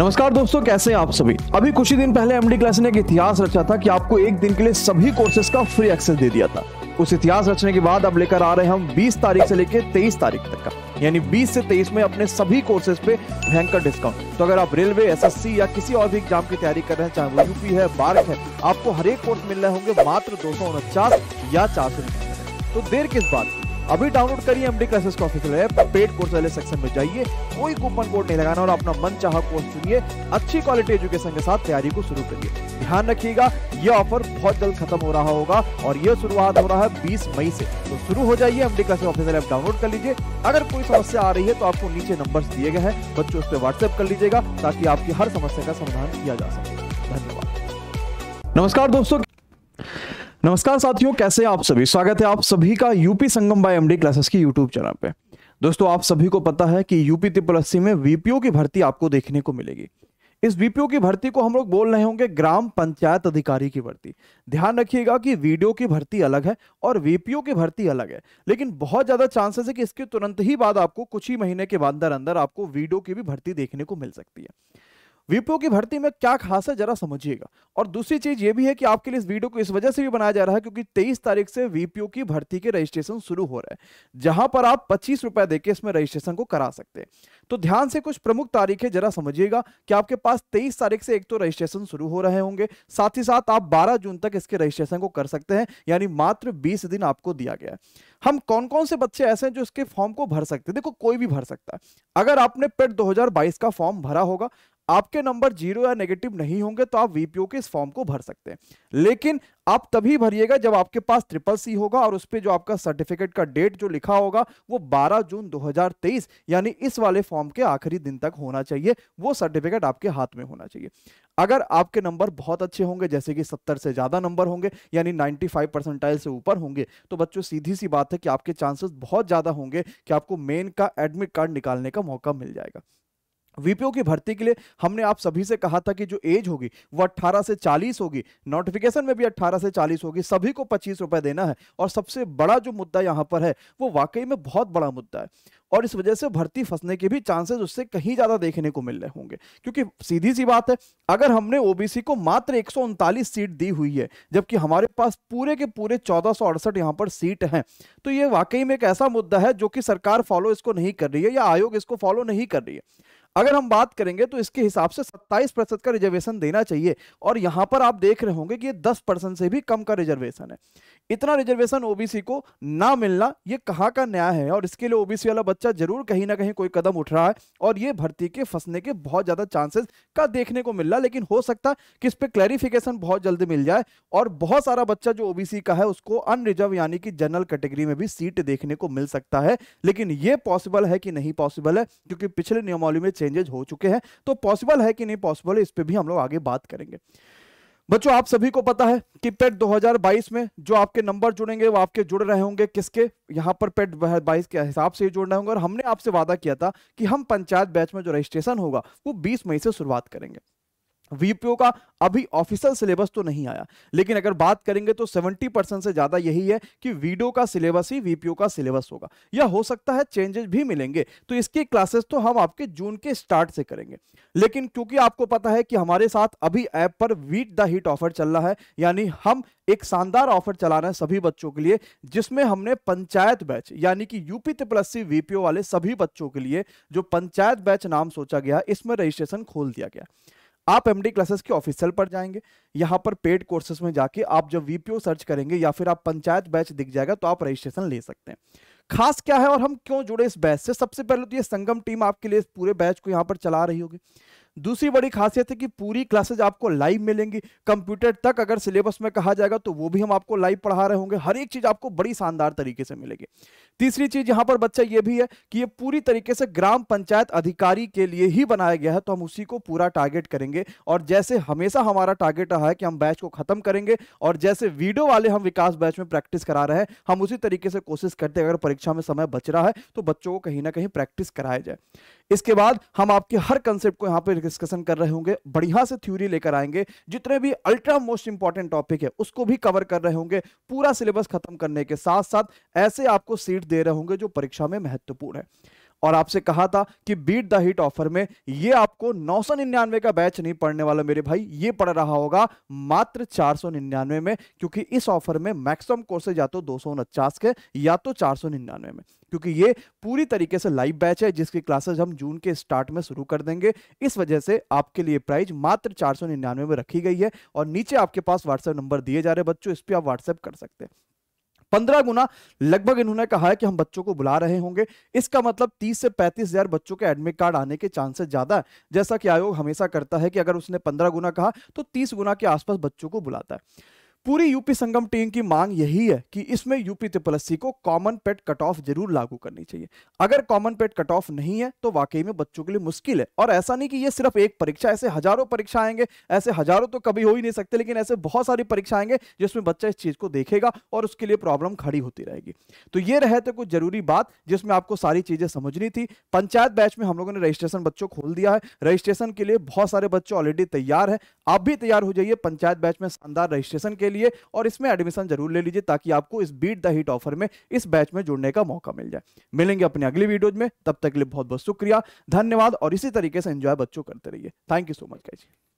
नमस्कार दोस्तों कैसे हैं आप सभी अभी कुछ ही दिन पहले एमडी क्लास ने एक इतिहास रचा था कि आपको एक दिन के लिए सभी कोर्सेज का फ्री एक्सेस दे दिया था उस इतिहास रचने के बाद अब लेकर आ रहे हैं हम 20 तारीख से लेकर 23 तारीख तक का यानी 20 से 23 में अपने सभी कोर्सेज पे भयंकर डिस्काउंट तो अगर आप रेलवे एस या किसी और भी एग्जाम की तैयारी कर रहे हैं चाहे वो यूपी है बार्क है आपको हर एक कोर्स मिल रहे होंगे मात्र दो या चार तो देर किस बात की अभी डाउनलोड करिए एमडी क्लासेस का ऑफिशियल ऐप पेड कोर्स वाले सेक्शन में जाइए कोई कूपन कोड नहीं लगाना और अपना मन चाह कोर्स चुनिए अच्छी क्वालिटी एजुकेशन के साथ तैयारी को शुरू करिए ध्यान रखिएगा ये ऑफर बहुत जल्द खत्म हो रहा होगा और ये शुरुआत हो रहा है बीस मई से तो शुरू हो जाइए MD classes official app download कर लीजिए अगर कोई समस्या आ रही है तो आपको नीचे नंबर दिए गए हैं बच्चों उस पर व्हाट्सएप कर लीजिएगा ताकि आपकी हर समस्या का समाधान किया जा सके धन्यवाद नमस्कार दोस्तों नमस्कार साथियों कैसे आप सभी स्वागत है आप सभी का UP Sangam by MD classes की यूट्यूब चैनल पे दोस्तों आप सभी को पता है कि यूपी ट्रिपल अस्सी में वीपीओ की भर्ती आपको देखने को मिलेगी इस वीपीओ की भर्ती को हम लोग बोल रहे होंगे ग्राम पंचायत अधिकारी की भर्ती ध्यान रखिएगा कि वीडियो की भर्ती अलग है और वीपीओ की भर्ती अलग है लेकिन बहुत ज्यादा चांसेस है कि इसके तुरंत ही बाद आपको कुछ ही महीने के अंदर अंदर आपको वीडियो की भी भर्ती देखने को मिल सकती है वीपो की भर्ती में क्या खास है जरा समझिएगा और दूसरी चीज ये भी है कि आपके लिए इस वीडियो को इस वजह से भी बनाया जा रहा है क्योंकि 23 तारीख से वीपीओ की भर्ती के रजिस्ट्रेशन शुरू हो रहा है जहां पर आप पच्चीस रुपए देके इसमें रजिस्ट्रेशन को करा सकते हैं तो ध्यान से कुछ प्रमुख तारीखें जरा समझिएगा कि आपके पास तेईस तारीख से एक तो रजिस्ट्रेशन शुरू हो रहे होंगे साथ ही साथ आप बारह जून तक इसके रजिस्ट्रेशन को कर सकते हैं यानी मात्र बीस दिन आपको दिया गया है हम कौन कौन से बच्चे ऐसे हैं जो इसके फॉर्म को भर सकते हैं देखो कोई भी भर सकता है अगर आपने पेट 2022 का फॉर्म भरा होगा आपके नंबर जीरो या नेगेटिव नहीं होंगे तो आप वीपीओ के इस फॉर्म को भर सकते हैं लेकिन आप तभी भरिएगा जब आपके पास ट्रिपल सी होगा और उस पर जो आपका सर्टिफिकेट का डेट जो लिखा होगा वो 12 जून 2023 यानी इस वाले फॉर्म के आखिरी दिन तक होना चाहिए वो सर्टिफिकेट आपके हाथ में होना चाहिए अगर आपके नंबर बहुत अच्छे होंगे जैसे कि 70 से ज़्यादा नंबर होंगे यानी 95 फाइव परसेंटाइल से ऊपर होंगे तो बच्चों सीधी सी बात है कि आपके चांसेस बहुत ज़्यादा होंगे कि आपको मेन का एडमिट कार्ड निकालने का मौका मिल जाएगा वीपीओ की भर्ती के लिए हमने आप सभी से कहा था कि जो एज होगी वो 18 से 40 होगी नोटिफिकेशन में भी 18 से 40 होगी सभी को पच्चीस रुपए देना है और सबसे बड़ा जो मुद्दा यहाँ पर है वो वाकई में बहुत बड़ा मुद्दा है और इस वजह से भर्ती फंसने के भी चांसेस उससे कहीं ज्यादा देखने को मिल रहे होंगे क्योंकि सीधी सी बात है अगर हमने ओबीसी को मात्र एक सीट दी हुई है जबकि हमारे पास पूरे के पूरे चौदह सौ यहाँ पर सीट है तो ये वाकई में एक ऐसा मुद्दा है जो कि सरकार फॉलो इसको नहीं कर रही है या आयोग इसको फॉलो नहीं कर रही है अगर हम बात करेंगे तो इसके हिसाब से 27 प्रतिशत का रिजर्वेशन देना चाहिए और यहां पर आप देख रहे होंगे कि ये 10 परसेंट से भी कम का रिजर्वेशन है इतना रिजर्वेशन ओबीसी को ना मिलना ये कहाँ का न्याय है और इसके लिए ओबीसी वाला बच्चा जरूर कहीं ना कहीं कोई कदम उठ रहा है और ये भर्ती के फंसने के बहुत ज़्यादा चांसेस का देखने को मिल रहा लेकिन हो सकता है कि इस पर क्लैरिफिकेशन बहुत जल्दी मिल जाए और बहुत सारा बच्चा जो ओबीसी का है उसको अनरिजर्व यानी कि जनरल कैटेगरी में भी सीट देखने को मिल सकता है लेकिन ये पॉसिबल है कि नहीं पॉसिबल है क्योंकि पिछले नियमावली में चेंजेज हो चुके हैं तो पॉसिबल है कि नहीं पॉसिबल है इस पर भी हम लोग आगे बात करेंगे बच्चों आप सभी को पता है कि पेट 2022 में जो आपके नंबर जुड़ेंगे वो आपके जुड़ रहे होंगे किसके यहाँ पर पेट बाईस के हिसाब से ही रहे होंगे और हमने आपसे वादा किया था कि हम पंचायत बैच में जो रजिस्ट्रेशन होगा वो 20 मई से शुरुआत करेंगे वीपीओ का अभी ऑफिशियल सिलेबस तो नहीं आया लेकिन अगर बात करेंगे तो 70 परसेंट से ज्यादा यही है कि वीडियो का सिलेबस ही वीपीओ का सिलेबस होगा या हो सकता है चेंजेस भी मिलेंगे तो इसकी क्लासेस तो हम आपके जून के स्टार्ट से करेंगे लेकिन क्योंकि आपको पता है कि हमारे साथ अभी ऐप पर वीट द हिट ऑफर चल रहा है यानी हम एक शानदार ऑफर चला रहे हैं सभी बच्चों के लिए जिसमें हमने पंचायत बैच यानी कि यूपी त्रिपलसी वीपीओ वाले सभी बच्चों के लिए जो पंचायत बैच नाम सोचा गया इसमें रजिस्ट्रेशन खोल दिया गया आप एम क्लासेस के ऑफिसल पर जाएंगे यहाँ पर पेड कोर्सेस में जाके आप जब वीपीओ सर्च करेंगे या फिर आप पंचायत बैच दिख जाएगा तो आप रजिस्ट्रेशन ले सकते हैं खास क्या है और हम क्यों जुड़े इस बैच से सबसे पहले तो ये संगम टीम आपके लिए पूरे बैच को यहाँ पर चला रही होगी दूसरी बड़ी खासियत है कि पूरी क्लासेज आपको लाइव मिलेंगी कंप्यूटर तक अगर सिलेबस में कहा जाएगा तो वो भी हम आपको लाइव पढ़ा रहे होंगे हर एक चीज आपको बड़ी शानदार तरीके से मिलेगी तीसरी चीज यहाँ पर बच्चा ये भी है कि ये पूरी तरीके से ग्राम पंचायत अधिकारी के लिए ही बनाया गया है तो हम उसी को पूरा टारगेट करेंगे और जैसे हमेशा हमारा टारगेट रहा है कि हम बैच को खत्म करेंगे और जैसे वीडियो वाले हम विकास बैच में प्रैक्टिस करा रहे हैं हम उसी तरीके से कोशिश करते हैं अगर परीक्षा में समय बच रहा है तो बच्चों को कहीं ना कहीं प्रैक्टिस कराया जाए इसके बाद हम आपके हर कंसेप्ट को यहां पे डिस्कशन कर रहे होंगे बढ़िया से थ्योरी लेकर आएंगे जितने भी अल्ट्रा मोस्ट इंपॉर्टेंट टॉपिक है उसको भी कवर कर रहे होंगे पूरा सिलेबस खत्म करने के साथ साथ ऐसे आपको सीट दे रहे होंगे जो परीक्षा में महत्वपूर्ण है और आपसे कहा था कि बीट द हिट ऑफर में ये आपको नौ का बैच नहीं पड़ने वाला मेरे भाई ये पड़ रहा होगा मात्र चार में क्योंकि इस ऑफर में मैक्सिमम कोर्सेज या तो दो के या तो चार में क्योंकि ये पूरी तरीके से लाइव बैच है जिसकी क्लासेज हम जून के स्टार्ट में शुरू कर देंगे इस वजह से आपके लिए प्राइस मात्र चार में रखी गई है और नीचे आपके पास व्हाट्सएप नंबर दिए जा रहे बच्चों इस पर आप व्हाट्सएप कर सकते हैं पंद्रह गुना लगभग इन्होंने कहा है कि हम बच्चों को बुला रहे होंगे इसका मतलब तीस से पैंतीस हजार बच्चों के एडमिट कार्ड आने के चांसेस ज्यादा है जैसा कि आयोग हमेशा करता है कि अगर उसने पंद्रह गुना कहा तो तीस गुना के आसपास बच्चों को बुलाता है पूरी यूपी संगम टीम की मांग यही है कि इसमें यूपी ट्रिपल एस को कॉमन पेट कट ऑफ जरूर लागू करनी चाहिए अगर कॉमन पेट कट ऑफ नहीं है तो वाकई में बच्चों के लिए मुश्किल है और ऐसा नहीं कि ये सिर्फ एक परीक्षा ऐसे हजारों परीक्षा आएंगे ऐसे हजारों तो कभी हो ही नहीं सकते लेकिन ऐसे बहुत सारी परीक्षा आएंगे जिसमें बच्चा इस चीज को देखेगा और उसके लिए प्रॉब्लम खड़ी होती रहेगी तो ये रहे थे कुछ जरूरी बात जिसमें आपको सारी चीजें समझनी थी पंचायत बैच में हम लोगों ने रजिस्ट्रेशन बच्चों खोल दिया है रजिस्ट्रेशन के लिए बहुत सारे बच्चे ऑलरेडी तैयार है आप भी तैयार हो जाइए पंचायत बैच में शानदार रजिस्ट्रेशन के लिए और इसमें एडमिशन जरूर ले लीजिए ताकि आपको इस बीट द हिट ऑफर में इस बैच में जुड़ने का मौका मिल जाए मिलेंगे अपने अगली वीडियोज में तब तक के लिए बहुत बहुत शुक्रिया धन्यवाद और इसी तरीके से एंजॉय बच्चों करते रहिए thank you so much guys